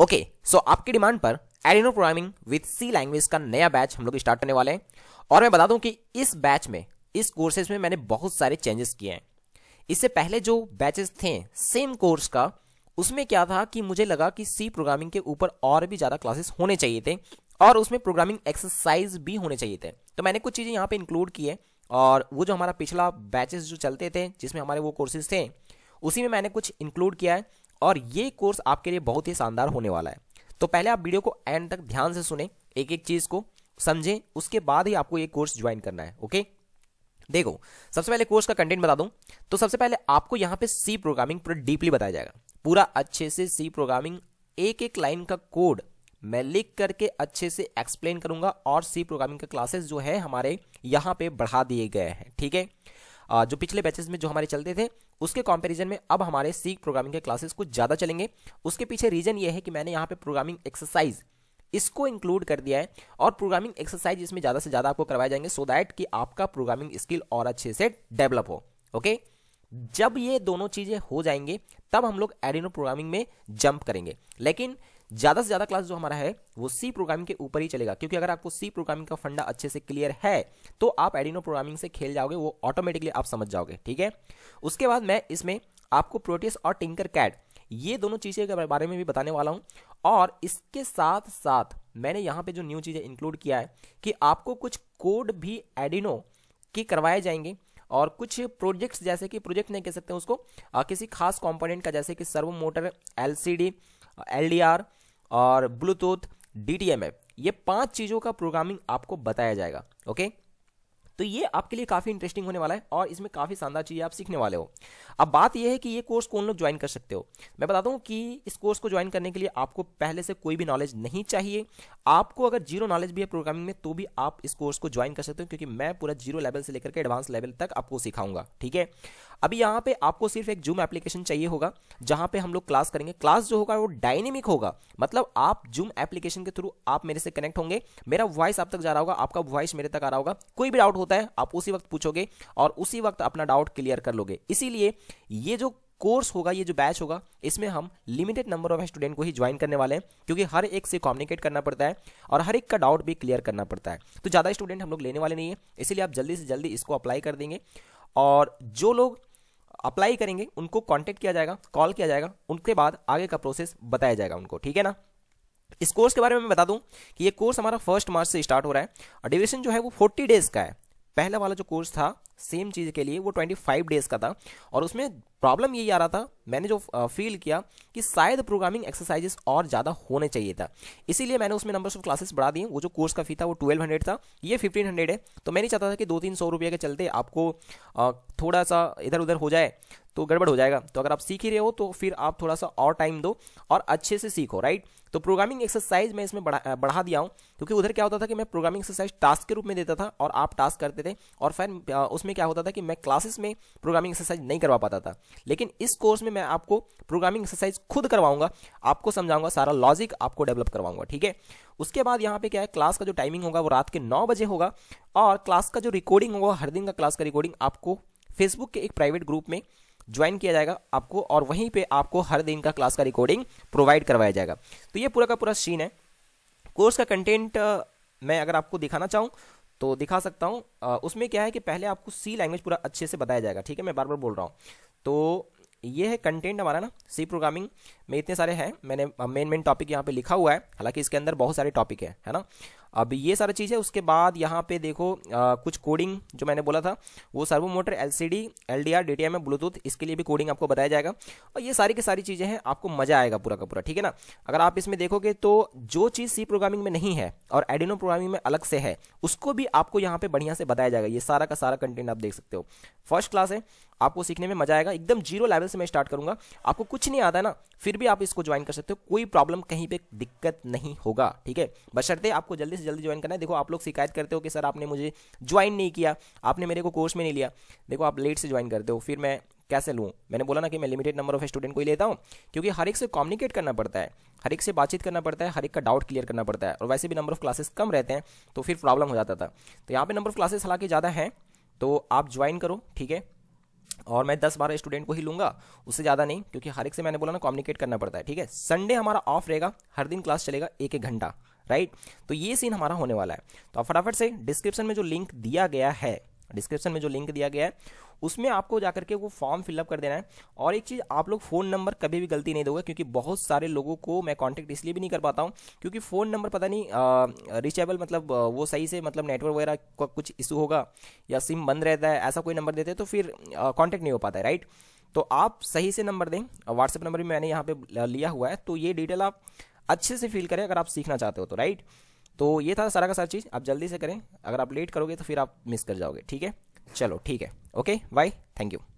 Okay so आपकी demand पर Arduino programming with C language का नया बैच हम लोग स्टार्ट करने वाले हैं और मैं बता दूं कि इस बैच में इस कोर्सेज में मैंने बहुत सारे चेंजेस किए हैं इससे पहले जो बैचेस थे सेम कोर्स का उसमें क्या था कि मुझे लगा कि सी प्रोग्रामिंग के ऊपर और भी ज़्यादा क्लासेस होने चाहिए थे और उसमें प्रोग्रामिंग एक्सरसाइज भी होने चाहिए थे तो मैंने कुछ चीज़ें यहाँ पर इंक्लूड की है और वो जो हमारा पिछला बैचेस जो चलते थे जिसमें हमारे वो कोर्सेज थे उसी में मैंने कुछ इंक्लूड किया है और ये कोर्स आपके लिए बहुत ही शानदार होने वाला है तो पहले आप वीडियो को एंड तक ध्यान से सुने एक एक चीज़ को समझें उसके बाद ही आपको ये कोर्स ज्वाइन करना है ओके देखो सबसे पहले कोर्स का कंटेंट बता दूं तो सबसे पहले आपको यहाँ पे सी प्रोग्रामिंग पूरा डीपली बताया जाएगा पूरा अच्छे से सी प्रोग्रामिंग एक एक लाइन का कोड मैं लिख करके अच्छे से एक्सप्लेन करूंगा और सी प्रोग्रामिंग का क्लासेस जो है हमारे यहाँ पे बढ़ा दिए गए हैं ठीक है थीके? जो पिछले बैचेस में जो हमारे चलते थे उसके कंपैरिजन में अब हमारे सी प्रोग्रामिंग के क्लासेस कुछ ज़्यादा चलेंगे उसके पीछे रीज़न ये है कि मैंने यहाँ पे प्रोग्रामिंग एक्सरसाइज इसको इंक्लूड कर दिया है और प्रोग्रामिंग एक्सरसाइज इसमें ज़्यादा से ज़्यादा आपको करवाए जाएंगे सो दैट कि आपका प्रोग्रामिंग स्किल और अच्छे से डेवलप हो ओके जब ये दोनों चीज़ें हो जाएंगे तब हम लोग एडिनो प्रोग्रामिंग में जंप करेंगे लेकिन ज़्यादा से ज़्यादा क्लास जो हमारा है वो सी प्रोग्रामिंग के ऊपर ही चलेगा क्योंकि अगर आपको सी प्रोग्रामिंग का फंडा अच्छे से क्लियर है तो आप एडिनो प्रोग्रामिंग से खेल जाओगे वो ऑटोमेटिकली आप समझ जाओगे ठीक है उसके बाद मैं इसमें आपको प्रोटीस और टिंकर कैड ये दोनों चीज़ें के बारे में भी बताने वाला हूँ और इसके साथ साथ मैंने यहाँ पे जो न्यू चीज़ें इंक्लूड किया है कि आपको कुछ कोड भी एडिनो के करवाए जाएंगे और कुछ प्रोजेक्ट्स जैसे कि प्रोजेक्ट नहीं कह सकते हैं उसको आ, किसी खास कंपोनेंट का जैसे कि सर्वो मोटर एलसीडी एल और ब्लूटूथ डी ये पांच चीज़ों का प्रोग्रामिंग आपको बताया जाएगा ओके तो ये आपके लिए काफ़ी इंटरेस्टिंग होने वाला है और इसमें काफ़ी शानदार चीज़ें आप सीखने वाले हो अब बात यह है कि ये कोर्स कौन लोग ज्वाइन कर सकते हो मैं बता दूं कि इस कोर्स को ज्वाइन करने के लिए आपको पहले से कोई भी नॉलेज नहीं चाहिए आपको अगर जीरो नॉलेज भी है प्रोग्रामिंग में तो भी आप इस कोर्स को ज्वाइन कर सकते हो क्योंकि मैं पूरा जीरो लेवल से लेकर के एडवांस लेवल तक आपको सिखाऊंगा ठीक है अभी यहाँ पे आपको सिर्फ एक जूम एप्लीकेशन चाहिए होगा जहाँ पे हम लोग क्लास करेंगे क्लास जो होगा वो डायनेमिक होगा मतलब आप जूम एप्लीकेशन के थ्रू आप मेरे से कनेक्ट होंगे मेरा वॉइस आप तक जा रहा होगा आपका वॉइस मेरे तक आ रहा होगा कोई भी डाउट हो होता है आप उसी वक्त पूछोगे और उसी वक्त अपना डाउट क्लियर कर लोगे इसीलिए ये जो कोर्स होगा ये जो बैच होगा इसमें हम लिमिटेड नंबर ऑफ स्टूडेंट को ही ज्वाइन करने वाले हैं क्योंकि हर एक से कम्युनिकेट करना पड़ता है और हर एक का डाउट भी क्लियर करना पड़ता है तो ज़्यादा स्टूडेंट हम लोग लेने वाले नहीं है इसीलिए आप जल्दी से जल्दी इसको अप्लाई कर देंगे और जो लोग अप्लाई करेंगे उनको कॉन्टैक्ट किया जाएगा कॉल किया जाएगा उनके बाद आगे का प्रोसेस बताया जाएगा उनको ठीक है ना इस कोर्स के बारे में मैं बता दूं कि ये कोर्स हमारा फर्स्ट मार्च से स्टार्ट हो रहा है और ड्यूरेशन जो है वो 40 डेज का है पहला वाला जो कोर्स था सेम चीज़ के लिए वो 25 डेज़ का था और उसमें प्रॉब्लम यही आ रहा था मैंने जो फील किया कि शायद प्रोग्रामिंग एक्सरसाइजेस और ज़्यादा होने चाहिए था इसीलिए मैंने उसमें नंबर्स ऑफ क्लासेस बढ़ा दिए वो जो कोर्स का फी था वो ट्वेल्व हंड्रेड था ये फिफ्टीन हंड्रेड है तो मैं नहीं चाहता था कि दो तीन सौ रुपये के चलते आपको थोड़ा सा इधर उधर हो जाए तो गड़बड़ हो जाएगा तो अगर आप सीख ही रहे हो तो फिर आप थोड़ा सा और टाइम दो और अच्छे से सीखो राइट तो प्रोग्रामिंग एक्सरसाइज मैं इसमें बढ़ा बढ़ा दिया हूँ क्योंकि उधर क्या होता था कि मैं प्रोग्रामिंग एक्सरसाइज टास्क के रूप में देता था और आप टास्क करते थे और फिर उसमें में क्या होता था कि मैं क्लासेस में प्रोग्रामिंग एक्सरसाइज नहीं करवा पाता था लेकिन इस कोर्स में मैं आपको प्रोग्रामिंग एक्सरसाइज खुद करवाऊंगा आपको समझाऊंगा सारा लॉजिक आपको डेवलप करवाऊंगा ठीक है उसके बाद यहाँ पे क्या है क्लास का जो टाइमिंग होगा वो रात के नौ बजे होगा और क्लास का जो रिकॉर्डिंग होगा हर दिन का क्लास का रिकॉर्डिंग आपको फेसबुक के एक प्राइवेट ग्रुप में ज्वाइन किया जाएगा आपको और वहीं पे आपको हर दिन का क्लास का रिकॉर्डिंग प्रोवाइड करवाया जाएगा तो ये पूरा का पूरा सीन है कोर्स का कंटेंट मैं अगर आपको दिखाना चाहूँ तो दिखा सकता हूँ उसमें क्या है कि पहले आपको सी लैंग्वेज पूरा अच्छे से बताया जाएगा ठीक है मैं बार बार बोल रहा हूँ तो ये है कंटेंट हमारा ना सी प्रोग्रामिंग में इतने सारे हैं मैंने मेन मेन टॉपिक यहाँ पे लिखा हुआ है हालांकि इसके अंदर बहुत सारे टॉपिक है है ना अब ये सारा चीज़ है उसके बाद यहाँ पे देखो आ, कुछ कोडिंग जो मैंने बोला था वो servo motor L C D L D R D T M Bluetooth इसके लिए भी कोडिंग आपको बताया जाएगा और ये सारी की सारी चीज़ें हैं आपको मजा आएगा पूरा का पूरा ठीक है ना अगर आप इसमें देखोगे तो जो चीज़ सी प्रोग्रामिंग में नहीं है और एडिनो प्रोग्रामिंग में अलग से है उसको भी आपको यहाँ पर बढ़िया से बताया जाएगा ये सारा का सारा कंटेंट आप देख सकते हो फर्स्ट क्लास है आपको सीखने में मजा आएगा एकदम जीरो लेवल से मैं स्टार्ट करूंगा आपको कुछ नहीं आता ना फिर भी आप इसको ज्वाइन कर सकते हो कोई प्रॉब्लम कहीं पे दिक्कत नहीं होगा ठीक है बशर्ते आपको जल्दी से जल्दी ज्वाइन करना है देखो आप लोग शिकायत करते हो कि सर आपने मुझे ज्वाइन नहीं किया आपने मेरे को कोर्स में नहीं लिया देखो आप लेट से ज्वाइन करते हो फिर मैं कैसे लूँ मैंने बोला ना कि मैं लिमिटेड नंबर ऑफ स्टूडेंट को ही लेता हूँ क्योंकि हर एक से कम्युनिकेट करना पड़ता है हर एक से बातचीत करना पड़ता है हर एक का डाउट क्लियर करना पड़ता है और वैसे भी नंबर ऑफ क्लासेस कम रहते हैं तो फिर प्रॉब्लम हो जाता था तो यहाँ पे नंबर ऑफ क्लासेस हालांकि ज़्यादा हैं तो आप ज्वाइन करो ठीक है और मैं दस बारह स्टूडेंट को ही लूँगा उससे ज़्यादा नहीं क्योंकि हर एक से मैंने बोला ना कम्युनिकेट करना पड़ता है ठीक है संडे हमारा ऑफ रहेगा हर दिन क्लास चलेगा एक एक घंटा राइट तो ये सीन हमारा होने वाला है तो फटाफट से डिस्क्रिप्शन में जो लिंक दिया गया है डिस्क्रिप्शन में जो लिंक दिया गया है उसमें आपको जाकर के वो फॉर्म फिलअप कर देना है और एक चीज़ आप लोग फ़ोन नंबर कभी भी गलती नहीं दोगे क्योंकि बहुत सारे लोगों को मैं कांटेक्ट इसलिए भी नहीं कर पाता हूँ क्योंकि फ़ोन नंबर पता नहीं रिचेबल मतलब वो सही से मतलब नेटवर्क वगैरह का कुछ इशू होगा या सिम बंद रहता है ऐसा कोई नंबर देते तो फिर कॉन्टैक्ट नहीं हो पाता है राइट तो आप सही से नंबर दें व्हाट्सएप नंबर भी मैंने यहाँ पर लिया हुआ है तो ये डिटेल आप अच्छे से फील करें अगर आप सीखना चाहते हो तो राइट तो ये था सारा का सारा चीज़ आप जल्दी से करें अगर आप लेट करोगे तो फिर आप मिस कर जाओगे ठीक है चलो ठीक है ओके बाय थैंक यू